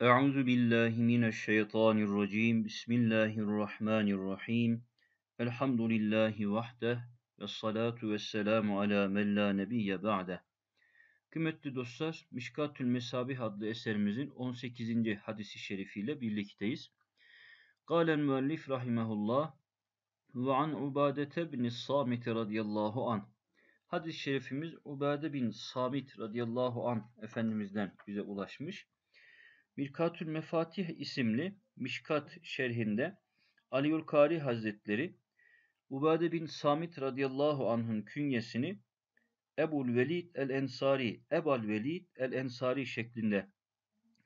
Euzu billahi mineşşeytanirracim. Bismillahirrahmanirrahim. Elhamdülillahi vahdeh ve salatu ve selamu ala men la nebiyye ba'deh. Kıymetli dostlar, Mişkatül Mesabih adlı eserimizin 18. hadisi şerifiyle birlikteyiz. Galen müellif rahimehullah ve an Ubadete bin Samit radıyallahu an. Hadis-i şerifimiz Ubade bin Samit radıyallahu an efendimizden bize ulaşmış. Mirkatül Mefatih isimli Mişkat şerhinde Aliül Kari Hazretleri Ubade bin Samit radıyallahu anh'ın künyesini Ebul Velid el Ensari, Ebal Velid el Ensari şeklinde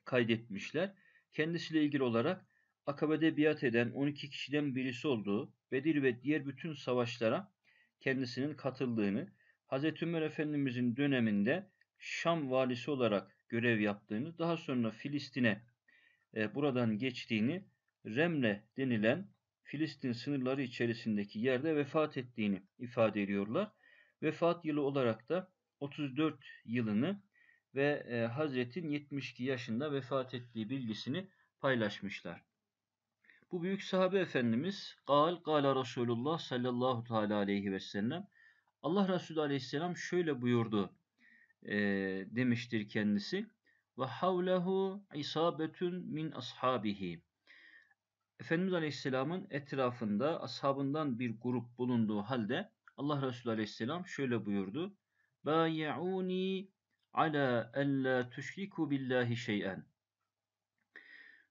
kaydetmişler. Kendisiyle ilgili olarak Akabe'de biat eden 12 kişiden birisi olduğu Bedir ve diğer bütün savaşlara kendisinin katıldığını, Hz. Ömer Efendimizin döneminde Şam valisi olarak görev yaptığını, daha sonra Filistin'e e, buradan geçtiğini, Remle denilen Filistin sınırları içerisindeki yerde vefat ettiğini ifade ediyorlar. Vefat yılı olarak da 34 yılını ve e, Hazret'in 72 yaşında vefat ettiği bilgisini paylaşmışlar. Bu büyük sahabe efendimiz gal gala Resulullah sallallahu teala aleyhi ve sellem Allah Resulü aleyhisselam şöyle buyurdu e, demiştir kendisi. Ve havlehu isabetun min ashabihi. Efendimiz Aleyhisselam'ın etrafında ashabından bir grup bulunduğu halde Allah Resulü Aleyhisselam şöyle buyurdu. Bayi'uni ala en la tuşriku billahi şey'en.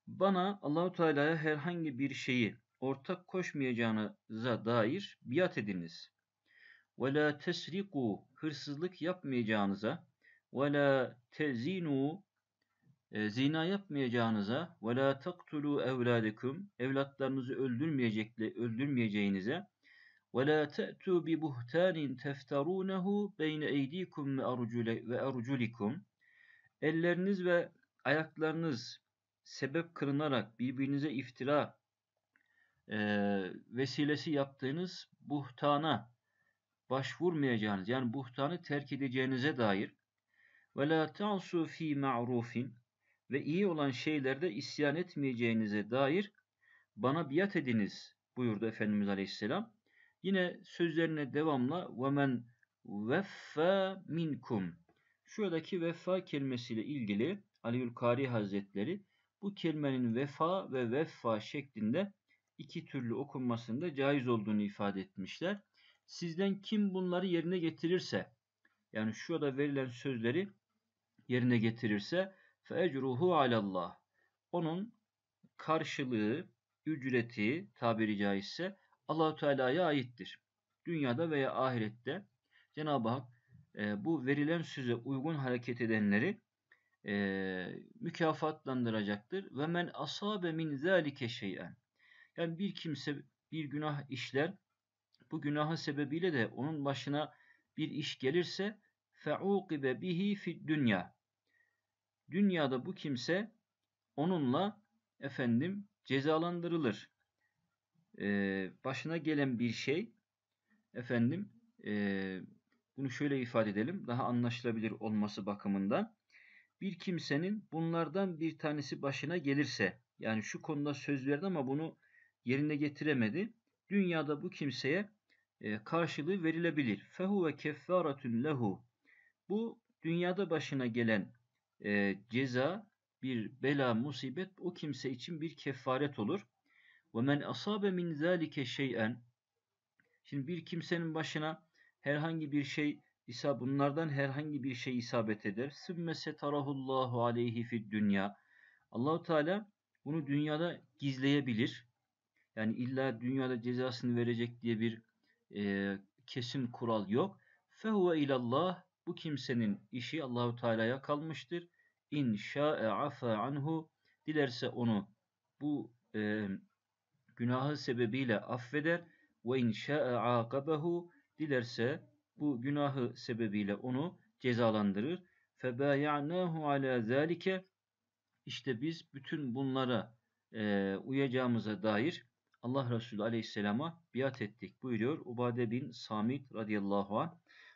Bana Allahu Teala'ya herhangi bir şeyi ortak koşmayacağınıza dair biat ediniz ve la tesriku hırsızlık yapmayacağınıza ve la tezinu zina yapmayacağınıza ve la taktulu evladekum evlatlarınızı öldürmeyecekle öldürmeyeceğinize ve la te'tu bi buhtanin teftarunehu beyne eydikum ve arcule ve arculikum elleriniz ve ayaklarınız sebep kırınarak birbirinize iftira e, vesilesi yaptığınız buhtana başvurmayacağınız yani buhtanı terk edeceğinize dair ve la tansu fi ma'rufin ve iyi olan şeylerde isyan etmeyeceğinize dair bana biat ediniz buyurdu Efendimiz Aleyhisselam. Yine sözlerine devamla ve men veffa minkum. Şuradaki vefa kelimesiyle ilgili Aliül Kari Hazretleri bu kelimenin vefa ve veffa şeklinde iki türlü okunmasında caiz olduğunu ifade etmişler. Sizden kim bunları yerine getirirse yani şurada verilen sözleri yerine getirirse fecruhu alallah. Onun karşılığı, ücreti tabiri caizse Allahu Teala'ya aittir. Dünyada veya ahirette Cenab-ı Hak e, bu verilen söze uygun hareket edenleri e, mükafatlandıracaktır. Ve men asabe min zalike şey'en. Yani bir kimse bir günah işler bu günaha sebebiyle de onun başına bir iş gelirse feuqibe bihi fid dünya. Dünyada bu kimse onunla efendim cezalandırılır. Ee, başına gelen bir şey efendim e, bunu şöyle ifade edelim daha anlaşılabilir olması bakımından bir kimsenin bunlardan bir tanesi başına gelirse yani şu konuda söz verdi ama bunu yerine getiremedi. Dünyada bu kimseye e, karşılığı verilebilir. Fehu ve keffaratun lehu. Bu dünyada başına gelen e, ceza bir bela musibet o kimse için bir kefaret olur. Ve men asabe min zalike şey'en. Şimdi bir kimsenin başına herhangi bir şey İsa bunlardan herhangi bir şey isabet eder. Sümme setarahullahu aleyhi fid dünya. Allahu Teala bunu dünyada gizleyebilir. Yani illa dünyada cezasını verecek diye bir e, kesin kural yok. Fehuve ilallah bu kimsenin işi Allahu Teala'ya kalmıştır. İn şa'e afa anhu dilerse onu bu e, günahı sebebiyle affeder ve in şa'e akabehu dilerse bu günahı sebebiyle onu cezalandırır. Febayanahu ala zalike işte biz bütün bunlara e, uyacağımıza dair Allah Resulü Aleyhisselam'a biat ettik buyuruyor Ubade bin Samit radıyallahu anh.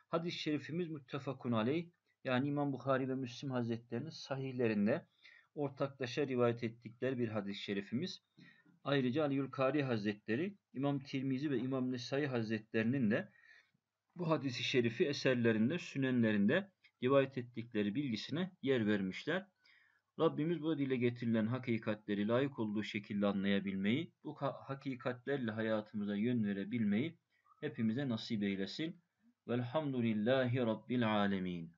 Hadis-i şerifimiz müttefakun aleyh yani İmam Bukhari ve Müslim Hazretlerinin sahihlerinde ortaklaşa rivayet ettikleri bir hadis-i şerifimiz. Ayrıca Ali Yülkari Hazretleri, İmam Tirmizi ve İmam Nesai Hazretlerinin de bu hadisi şerifi eserlerinde, sünenlerinde rivayet ettikleri bilgisine yer vermişler. Rabbimiz bu dile getirilen hakikatleri layık olduğu şekilde anlayabilmeyi, bu hakikatlerle hayatımıza yön verebilmeyi hepimize nasip eylesin. Velhamdülillahi Rabbil Alemin.